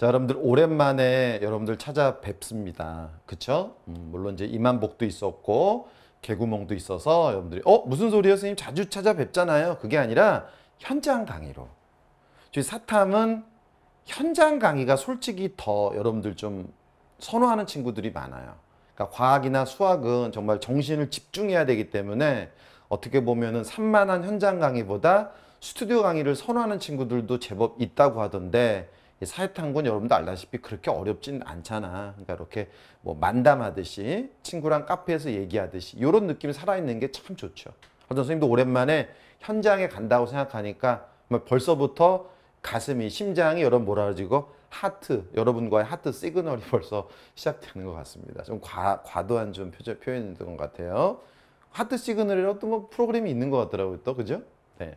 자, 여러분들 오랜만에 여러분들 찾아뵙습니다. 그쵸? 음, 물론 이제 이만복도 있었고 개구멍도 있어서 여러분들이 어? 무슨 소리예요? 선생님 자주 찾아뵙잖아요. 그게 아니라 현장 강의로. 저희 사탐은 현장 강의가 솔직히 더 여러분들 좀 선호하는 친구들이 많아요. 그러니까 과학이나 수학은 정말 정신을 집중해야 되기 때문에 어떻게 보면은 산만한 현장 강의보다 스튜디오 강의를 선호하는 친구들도 제법 있다고 하던데 사회탐구는 여러분도 알다시피 그렇게 어렵진 않잖아. 그러니까 이렇게 뭐 만담하듯이 친구랑 카페에서 얘기하듯이 이런 느낌이 살아있는 게 참 좋죠. 하전 선생님도 오랜만에 현장에 간다고 생각하니까 벌써부터 가슴이 심장이 여러분 그러지고 하트 여러분과의 하트 시그널이 벌써 시작되는 것 같습니다. 좀 과, 과도한 좀 표현, 표현이던 것 같아요. 하트 시그널이 어떤 뭐 프로그램이 있는 것 같더라고요. 또 그죠? 네.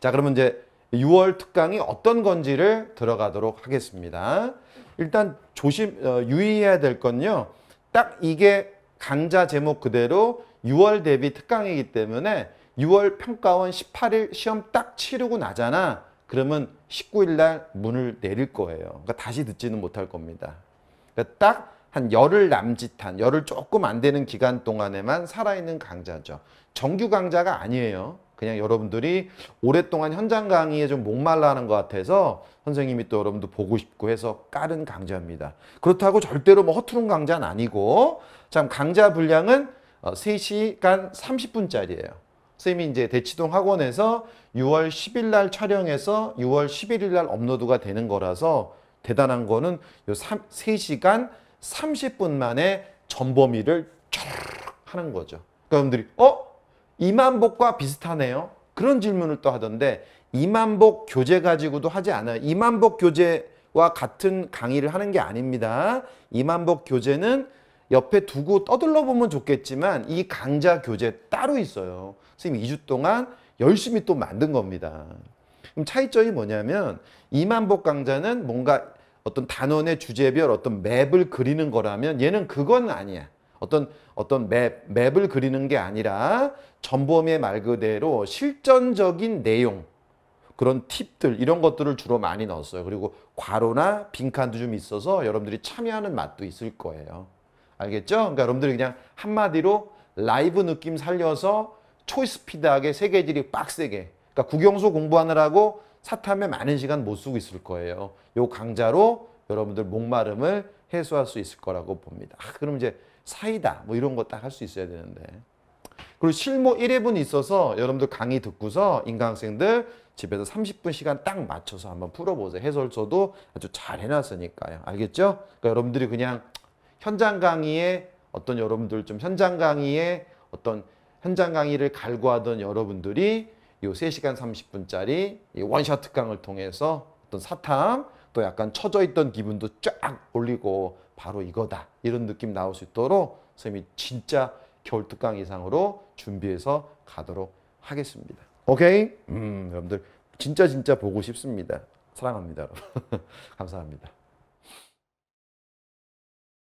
자 그러면 이제 6월 특강이 어떤 건지를 들어가도록 하겠습니다. 일단 조심 어, 유의해야 될 건요. 딱 이게 강좌 제목 그대로 6월 대비 특강이기 때문에 6월 평가원 18일 시험 딱 치르고 나잖아. 그러면 19일 날 문을 내릴 거예요. 그러니까 다시 듣지는 못할 겁니다. 그러니까 딱한 열흘 남짓한 열흘 조금 안 되는 기간 동안에만 살아있는 강좌죠. 정규 강좌가 아니에요. 그냥 여러분들이 오랫동안 현장 강의에 좀 목말라 하는 것 같아서 선생님이 또 여러분도 보고 싶고 해서 깔은 강좌입니다. 그렇다고 절대로 뭐 허투른 강좌는 아니고 참 강좌 분량은 3시간 어, 30분짜리예요. 선생님이 이제 대치동 학원에서 6월 10일 날 촬영해서 6월 11일 날 업로드가 되는 거라서 대단한 거는 요 3, 3시간 30분 만에 전범위를 쫙 하는 거죠. 그러니까 여러분들이 어? 이만복과 비슷하네요. 그런 질문을 또 하던데 이만복 교재 가지고도 하지 않아요. 이만복 교재와 같은 강의를 하는 게 아닙니다. 이만복 교재는 옆에 두고 떠들러 보면 좋겠지만 이 강좌 교재 따로 있어요. 선생님 2주 동안 열심히 또 만든 겁니다. 그럼 차이점이 뭐냐면 이만복 강좌는 뭔가 어떤 단원의 주제별 어떤 맵을 그리는 거라면 얘는 그건 아니야. 어떤 어떤 맵, 맵을 그리는 게 아니라 전범의 말 그대로 실전적인 내용 그런 팁들 이런 것들을 주로 많이 넣었어요. 그리고 과로나 빈칸도 좀 있어서 여러분들이 참여하는 맛도 있을 거예요. 알겠죠? 그러니까 여러분들이 그냥 한마디로 라이브 느낌 살려서 초이스피드하게 세계질이 빡세게 그러니까 국영수 공부하느라고 사탐에 많은 시간 못 쓰고 있을 거예요. 요 강좌로 여러분들 목마름을 해소할 수 있을 거라고 봅니다. 아, 그럼 이제 사이다 뭐 이런 거 딱 할 수 있어야 되는데 그리고 실무 1회분이 있어서 여러분들 강의 듣고서 인강학생들 집에서 30분 시간 딱 맞춰서 한번 풀어보세요. 해설서도 아주 잘 해놨으니까요. 알겠죠? 그러니까 여러분들이 그냥 현장 강의에 어떤 여러분들 좀 현장 강의에 어떤 현장 강의를 갈구하던 여러분들이 요 3시간 30분짜리 원샷 특강을 통해서 어떤 사탐 또 약간 처져 있던 기분도 쫙 올리고 바로 이거다. 이런 느낌 나올 수 있도록 선생님이 진짜 겨울 특강 이상으로 준비해서 가도록 하겠습니다. 오케이? 음, 여러분들 진짜 진짜 보고 싶습니다. 사랑합니다. 감사합니다.